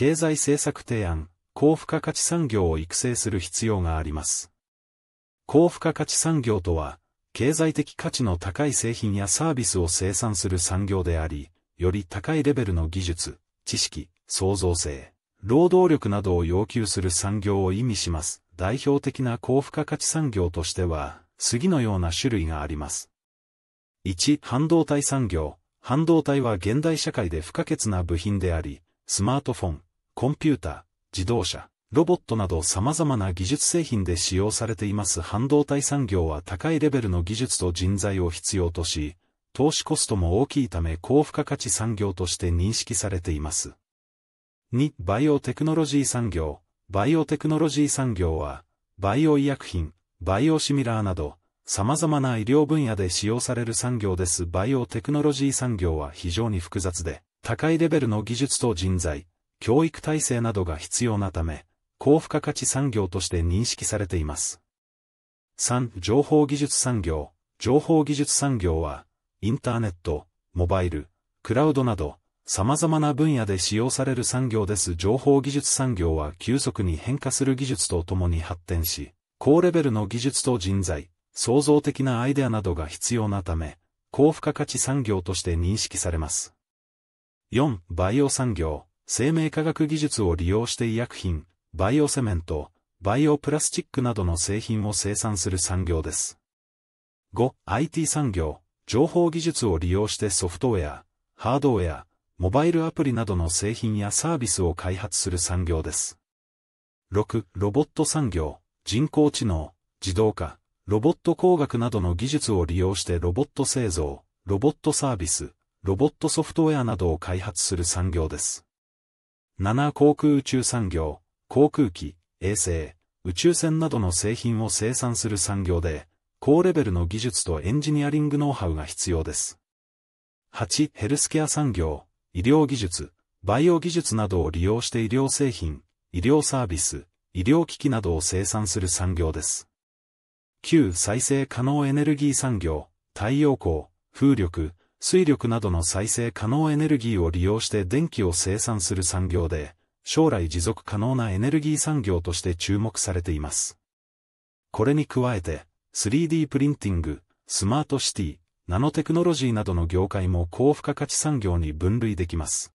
経済政策提案、高付加価値産業を育成する必要があります。高付加価値産業とは、経済的価値の高い製品やサービスを生産する産業であり、より高いレベルの技術、知識、創造性、労働力などを要求する産業を意味します。代表的な高付加価値産業としては、次のような種類があります。1、半導体産業。半導体は現代社会で不可欠な部品であり、スマートフォン、コンピューター、自動車、ロボットなど様々な技術製品で使用されています半導体産業は高いレベルの技術と人材を必要とし、投資コストも大きいため高付加価値産業として認識されています。2. バイオテクノロジー産業バイオテクノロジー産業は、バイオ医薬品、バイオシミラーなど、様々な医療分野で使用される産業です。バイオテクノロジー産業は非常に複雑で、高いレベルの技術と人材、教育体制などが必要なため、高付加価値産業として認識されています。3. 情報技術産業。情報技術産業は、インターネット、モバイル、クラウドなど、様々な分野で使用される産業です。情報技術産業は急速に変化する技術とともに発展し、高レベルの技術と人材、創造的なアイデアなどが必要なため、高付加価値産業として認識されます。4. バイオ産業。生命科学技術を利用して医薬品、バイオセメント、バイオプラスチックなどの製品を生産する産業です。5. IT 産業、情報技術を利用してソフトウェア、ハードウェア、モバイルアプリなどの製品やサービスを開発する産業です。6. ロボット産業、人工知能、自動化、ロボット工学などの技術を利用してロボット製造、ロボットサービス、ロボットソフトウェアなどを開発する産業です。7航空宇宙産業、航空機、衛星、宇宙船などの製品を生産する産業で、高レベルの技術とエンジニアリングノウハウが必要です。8ヘルスケア産業、医療技術、バイオ技術などを利用して医療製品、医療サービス、医療機器などを生産する産業です。9再生可能エネルギー産業、太陽光、風力、水力などの再生可能エネルギーを利用して電気を生産する産業で、将来持続可能なエネルギー産業として注目されています。これに加えて、3D プリンティング、スマートシティ、ナノテクノロジーなどの業界も高付加価値産業に分類できます。